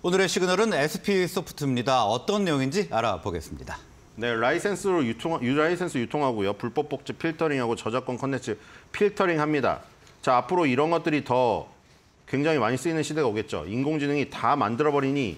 오늘의 시그널은 SP 소프트입니다. 어떤 내용인지 알아보겠습니다. 네, 라이센스로 유통, 유라이센스 유통하고요. 불법 복제 필터링하고 저작권 컨텐츠 필터링합니다. 자, 앞으로 이런 것들이 더 굉장히 많이 쓰이는 시대가 오겠죠. 인공지능이 다 만들어버리니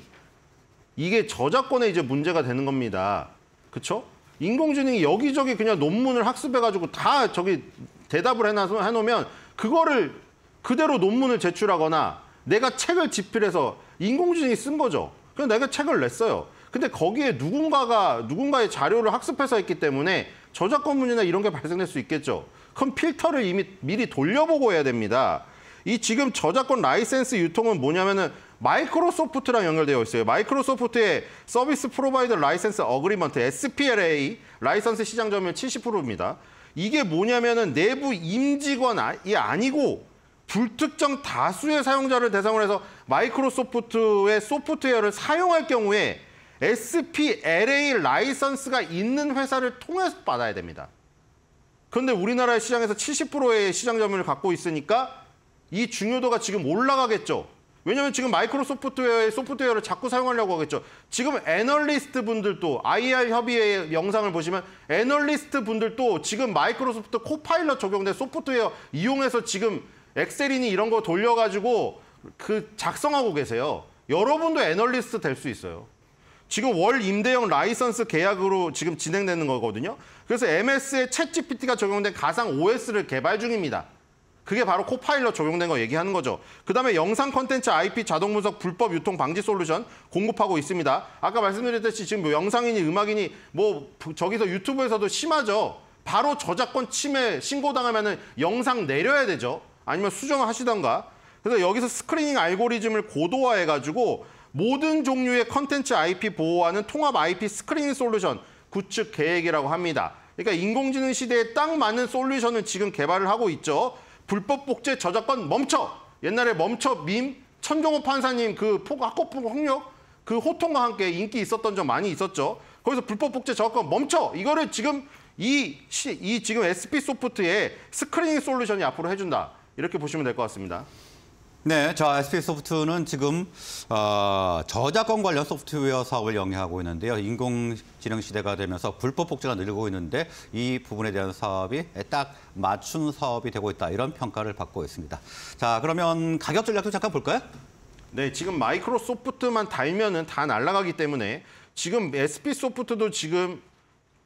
이게 저작권에 이제 문제가 되는 겁니다. 그렇죠? 인공지능이 여기저기 그냥 논문을 학습해가지고 다 저기 대답을 해놔서 해놓으면 그거를 그대로 논문을 제출하거나 내가 책을 집필해서 인공지능이 쓴 거죠. 그래서 내가 책을 냈어요. 근데 거기에 누군가가 누군가의 자료를 학습해서 했기 때문에 저작권 문제나 이런 게 발생될 수 있겠죠. 그럼 필터를 이미 미리 돌려보고 해야 됩니다. 이 지금 저작권 라이센스 유통은 뭐냐면은 마이크로소프트랑 연결되어 있어요. 마이크로소프트의 서비스 프로바이더 라이센스 어그리먼트 SPLA 라이선스 시장 점유율 70%입니다. 이게 뭐냐면은 내부 임직원이 아니고 불특정 다수의 사용자를 대상으로 해서 마이크로소프트의 소프트웨어를 사용할 경우에 SPLA 라이선스가 있는 회사를 통해서 받아야 됩니다. 그런데 우리나라의 시장에서 70%의 시장 점유율을 갖고 있으니까 이 중요도가 지금 올라가겠죠. 왜냐하면 지금 마이크로소프트웨어의 소프트웨어를 자꾸 사용하려고 하겠죠. 지금 애널리스트 분들도 IR 협의회 영상을 보시면 애널리스트 분들도 지금 마이크로소프트 코파일럿 적용된 소프트웨어 이용해서 지금 엑셀이니 이런 거 돌려가지고 그 작성하고 계세요. 여러분도 애널리스트 될 수 있어요. 지금 월 임대형 라이선스 계약으로 지금 진행되는 거거든요. 그래서 MS의 챗GPT가 적용된 가상 OS를 개발 중입니다. 그게 바로 코파일럿 적용된 거 얘기하는 거죠. 그다음에 영상 컨텐츠 IP 자동 분석 불법 유통 방지 솔루션 공급하고 있습니다. 아까 말씀드렸듯이 지금 뭐 영상이니 음악이니 뭐 저기서 유튜브에서도 심하죠. 바로 저작권 침해 신고당하면 영상 내려야 되죠. 아니면 수정을 하시던가. 그래서 여기서 스크리닝 알고리즘을 고도화해가지고 모든 종류의 컨텐츠 IP 보호하는 통합 IP 스크리닝 솔루션 구축 계획이라고 합니다. 그러니까 인공지능 시대에 딱 맞는 솔루션을 지금 개발을 하고 있죠. 불법 복제 저작권 멈춰! 옛날에 멈춰 밈, 천종호 판사님 그 폭, 학폭폭 폭력 그 호통과 함께 인기 있었던 점 많이 있었죠. 거기서 불법 복제 저작권 멈춰! 이거를 지금 이, 시, 이 지금 SP 소프트의 스크리닝 솔루션이 앞으로 해준다. 이렇게 보시면 될 것 같습니다. 네, 자 SP 소프트는 지금 어, 저작권 관련 소프트웨어 사업을 영위하고 있는데요. 인공지능 시대가 되면서 불법 복제가 늘고 있는데 이 부분에 대한 사업이 딱 맞춘 사업이 되고 있다 이런 평가를 받고 있습니다. 자, 그러면 가격 전략도 잠깐 볼까요? 네, 지금 마이크로소프트만 달면은 다 날아가기 때문에 지금 SP 소프트도 지금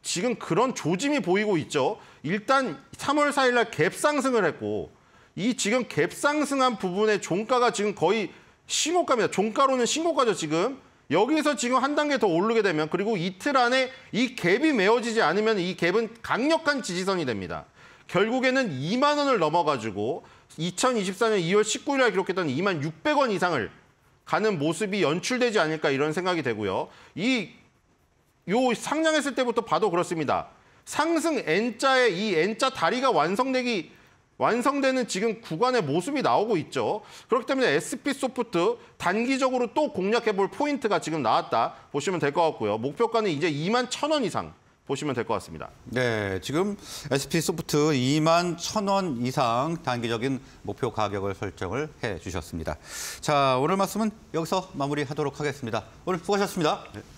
지금 그런 조짐이 보이고 있죠. 일단 3월 4일 날갭 상승을 했고 이 지금 갭상승한 부분의 종가가 지금 거의 신고가입니다. 종가로는 신고가죠, 지금. 여기에서 지금 한 단계 더 오르게 되면 그리고 이틀 안에 이 갭이 메워지지 않으면 이 갭은 강력한 지지선이 됩니다. 결국에는 2만 원을 넘어가지고 2024년 2월 19일 날 기록했던 2만 600원 이상을 가는 모습이 연출되지 않을까 이런 생각이 되고요. 이 요 상장했을 때부터 봐도 그렇습니다. 상승 N자의 이 N자 다리가 완성되기 완성되는 지금 구간의 모습이 나오고 있죠. 그렇기 때문에 SP 소프트 단기적으로 또 공략해볼 포인트가 지금 나왔다 보시면 될 것 같고요. 목표가는 이제 2만 1,000원 이상 보시면 될 것 같습니다. 네, 지금 SP 소프트 2만 1,000원 이상 단기적인 목표 가격을 설정을 해 주셨습니다. 자, 오늘 말씀은 여기서 마무리하도록 하겠습니다. 오늘 수고하셨습니다. 네.